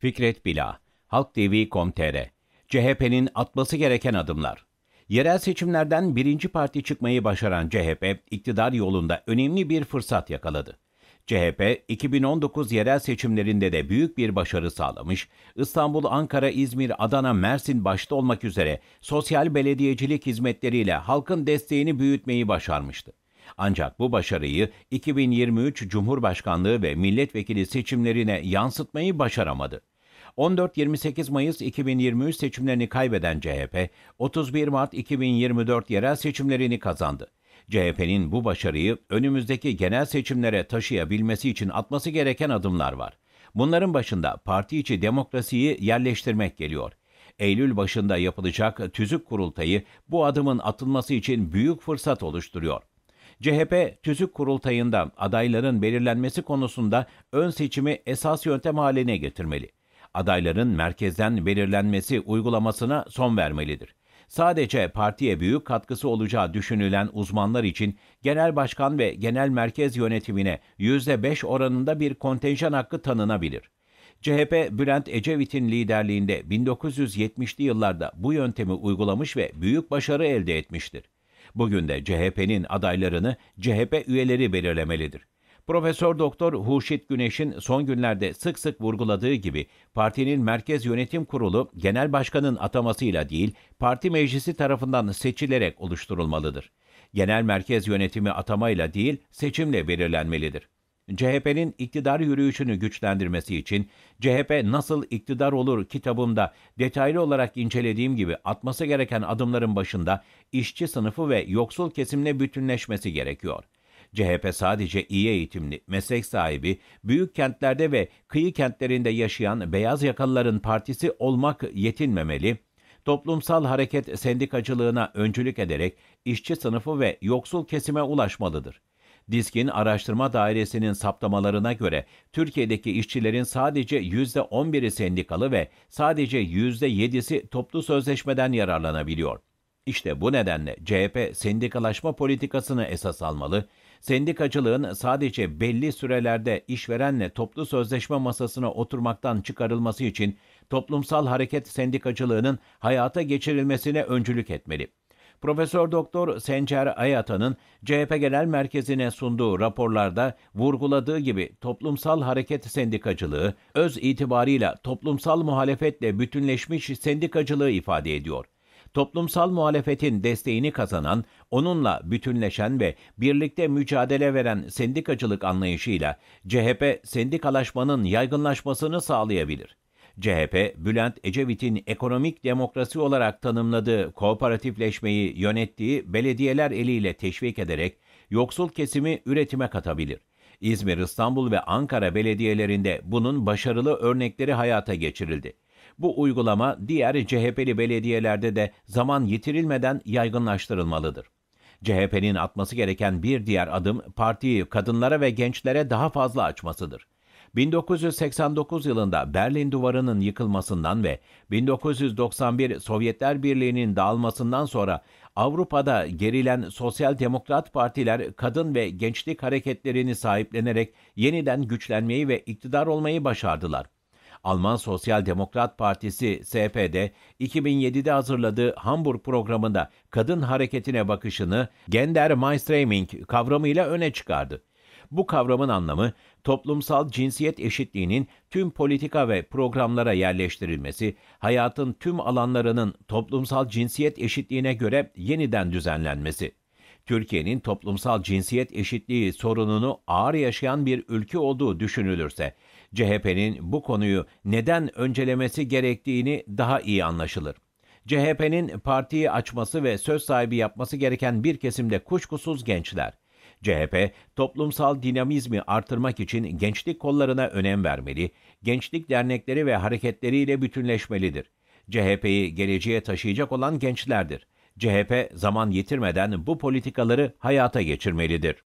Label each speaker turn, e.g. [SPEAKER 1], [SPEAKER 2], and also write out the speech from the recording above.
[SPEAKER 1] Fikret Bila, halktv.com.tr, CHP'nin atması gereken adımlar. Yerel seçimlerden birinci parti çıkmayı başaran CHP, iktidar yolunda önemli bir fırsat yakaladı. CHP, 2019 yerel seçimlerinde de büyük bir başarı sağlamış, İstanbul, Ankara, İzmir, Adana, Mersin başta olmak üzere sosyal belediyecilik hizmetleriyle halkın desteğini büyütmeyi başarmıştı. Ancak bu başarıyı 2023 Cumhurbaşkanlığı ve milletvekili seçimlerine yansıtmayı başaramadı. 14-28 Mayıs 2023 seçimlerini kaybeden CHP, 31 Mart 2024 yerel seçimlerini kazandı. CHP'nin bu başarıyı önümüzdeki genel seçimlere taşıyabilmesi için atması gereken adımlar var. Bunların başında parti içi demokrasiyi yerleştirmek geliyor. Eylül başında yapılacak tüzük kurultayı bu adımın atılması için büyük fırsat oluşturuyor. CHP tüzük kurultayında adayların belirlenmesi konusunda ön seçimi esas yöntem haline getirmeli. Adayların merkezden belirlenmesi uygulamasına son vermelidir. Sadece partiye büyük katkısı olacağı düşünülen uzmanlar için genel başkan ve genel merkez yönetimine %5 oranında bir kontenjan hakkı tanınabilir. CHP Bülent Ecevit'in liderliğinde 1970'li yıllarda bu yöntemi uygulamış ve büyük başarı elde etmiştir. Bugün de CHP'nin adaylarını CHP üyeleri belirlemelidir. Profesör Doktor Huşit Güneş'in son günlerde sık sık vurguladığı gibi partinin Merkez Yönetim Kurulu genel başkanın atamasıyla değil, parti meclisi tarafından seçilerek oluşturulmalıdır. Genel merkez yönetimi atamayla değil, seçimle belirlenmelidir. CHP'nin iktidar yürüyüşünü güçlendirmesi için CHP Nasıl iktidar Olur kitabımda detaylı olarak incelediğim gibi atması gereken adımların başında işçi sınıfı ve yoksul kesimle bütünleşmesi gerekiyor. CHP sadece iyi eğitimli, meslek sahibi, büyük kentlerde ve kıyı kentlerinde yaşayan beyaz yakalıların partisi olmak yetinmemeli, toplumsal hareket sendikacılığına öncülük ederek işçi sınıfı ve yoksul kesime ulaşmalıdır. Diskin araştırma dairesinin saptamalarına göre Türkiye'deki işçilerin sadece %11'i sendikalı ve sadece %7'si toplu sözleşmeden yararlanabiliyor. İşte bu nedenle CHP sendikalaşma politikasını esas almalı, sendikacılığın sadece belli sürelerde işverenle toplu sözleşme masasına oturmaktan çıkarılması için toplumsal hareket sendikacılığının hayata geçirilmesine öncülük etmeli. Profesör Doktor Sencer Ayata'nın CHP Genel Merkezi'ne sunduğu raporlarda vurguladığı gibi toplumsal hareket sendikacılığı öz itibarıyla toplumsal muhalefetle bütünleşmiş sendikacılığı ifade ediyor toplumsal muhalefetin desteğini kazanan, onunla bütünleşen ve birlikte mücadele veren sendikacılık anlayışıyla CHP sendikalaşmanın yaygınlaşmasını sağlayabilir. CHP, Bülent Ecevit'in ekonomik demokrasi olarak tanımladığı kooperatifleşmeyi yönettiği belediyeler eliyle teşvik ederek yoksul kesimi üretime katabilir. İzmir, İstanbul ve Ankara belediyelerinde bunun başarılı örnekleri hayata geçirildi. Bu uygulama diğer CHP'li belediyelerde de zaman yitirilmeden yaygınlaştırılmalıdır. CHP'nin atması gereken bir diğer adım partiyi kadınlara ve gençlere daha fazla açmasıdır. 1989 yılında Berlin Duvarı'nın yıkılmasından ve 1991 Sovyetler Birliği'nin dağılmasından sonra Avrupa'da gerilen sosyal demokrat partiler kadın ve gençlik hareketlerini sahiplenerek yeniden güçlenmeyi ve iktidar olmayı başardılar. Alman Sosyal Demokrat Partisi SPD 2007'de hazırladığı Hamburg programında kadın hareketine bakışını Gender Mainstreaming kavramıyla öne çıkardı. Bu kavramın anlamı toplumsal cinsiyet eşitliğinin tüm politika ve programlara yerleştirilmesi, hayatın tüm alanlarının toplumsal cinsiyet eşitliğine göre yeniden düzenlenmesi. Türkiye'nin toplumsal cinsiyet eşitliği sorununu ağır yaşayan bir ülke olduğu düşünülürse, CHP'nin bu konuyu neden öncelemesi gerektiğini daha iyi anlaşılır. CHP'nin partiyi açması ve söz sahibi yapması gereken bir kesimde kuşkusuz gençler. CHP, toplumsal dinamizmi artırmak için gençlik kollarına önem vermeli, gençlik dernekleri ve hareketleriyle bütünleşmelidir. CHP'yi geleceğe taşıyacak olan gençlerdir. CHP zaman yitirmeden bu politikaları hayata geçirmelidir.